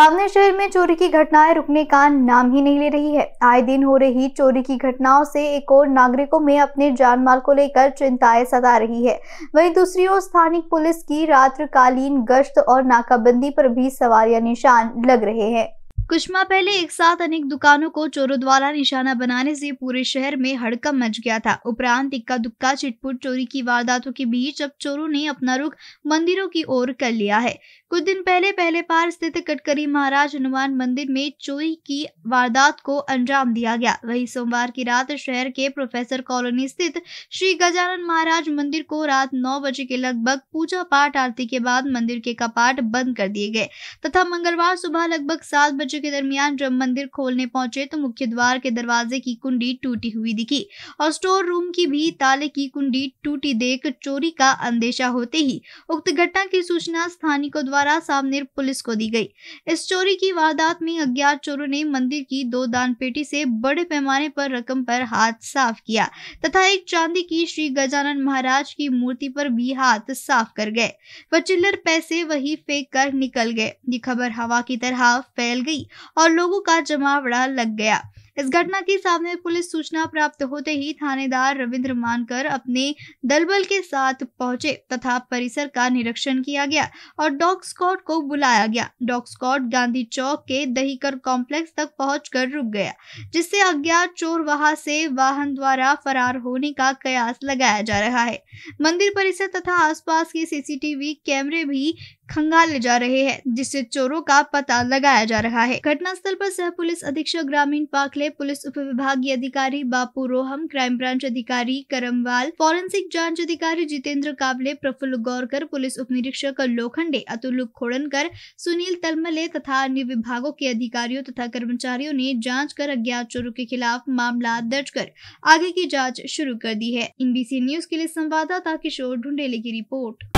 सामने शहर में चोरी की घटनाएं रुकने का नाम ही नहीं ले रही है आए दिन हो रही चोरी की घटनाओं से एक और नागरिकों में अपने जान माल को लेकर चिंताएं सता रही है वहीं दूसरी ओर स्थानीय पुलिस की रात्रकालीन गश्त और नाकाबंदी पर भी सवारियां निशान लग रहे हैं कुछ माह पहले एक साथ अनेक दुकानों को चोरों द्वारा निशाना बनाने से पूरे शहर में हड़कम मच गया था उपरांत इक्का दुक्का छिटपुट चोरी की वारदातों के बीच अब चोरों ने अपना रुख मंदिरों की ओर कर लिया है कुछ दिन पहले पहले पार स्थित कटकरी महाराज हनुमान मंदिर में चोरी की वारदात को अंजाम दिया गया वही सोमवार की रात शहर के प्रोफेसर कॉलोनी स्थित श्री गजानन महाराज मंदिर को रात नौ बजे के लगभग पूजा पाठ आरती के बाद मंदिर के कपाट बंद कर दिए गए तथा मंगलवार सुबह लगभग सात बजे बच्चों के दरमियान जब मंदिर खोलने पहुंचे तो मुख्य द्वार के दरवाजे की कुंडी टूटी हुई दिखी और स्टोर रूम की भी ताले की कुंडी टूटी देख चोरी का अंदेशा होते ही उक्त घटना की सूचना स्थानीय द्वारा सामने पुलिस को दी गई इस चोरी की वारदात में अज्ञात चोरों ने मंदिर की दो दान पेटी से बड़े पैमाने पर रकम पर हाथ साफ किया तथा एक चांदी की श्री गजानन महाराज की मूर्ति पर भी हाथ साफ कर गए व चिल्लर पैसे वही फेंक कर निकल गए ये खबर हवा की तरह फैल गई और लोगों का जमावड़ा लग गया इस घटना की सामने पुलिस सूचना प्राप्त होते ही थानेदार रविंद्र मानकर अपने दलबल के साथ पहुंचे तथा परिसर का निरीक्षण किया गया और डॉग स्कॉट को बुलाया गया डॉग स्कॉट गांधी चौक के दहीकर कॉम्प्लेक्स तक पहुँच रुक गया जिससे अज्ञात चोर वहां से वाहन द्वारा फरार होने का कयास लगाया जा रहा है मंदिर परिसर तथा आसपास के सीसीटीवी कैमरे भी खंगाले जा रहे हैं जिससे चोरों का पता लगाया जा रहा है घटना स्थल पर सह पुलिस अधीक्षक ग्रामीण पाखले पुलिस उप विभागीय अधिकारी बापू रोहम क्राइम ब्रांच अधिकारी करमवाल फॉरेंसिक जांच अधिकारी जितेंद्र कावले प्रफुल्ल गौरकर पुलिस उप निरीक्षक लोखंडे अतुल खोड़नकर सुनील तलमले तथा अन्य विभागों के अधिकारियों तथा कर्मचारियों ने जाँच कर अज्ञात चोरों के खिलाफ मामला दर्ज कर आगे की जाँच शुरू कर दी है इन न्यूज के लिए संवाददाता किशोर ढुंडेले की रिपोर्ट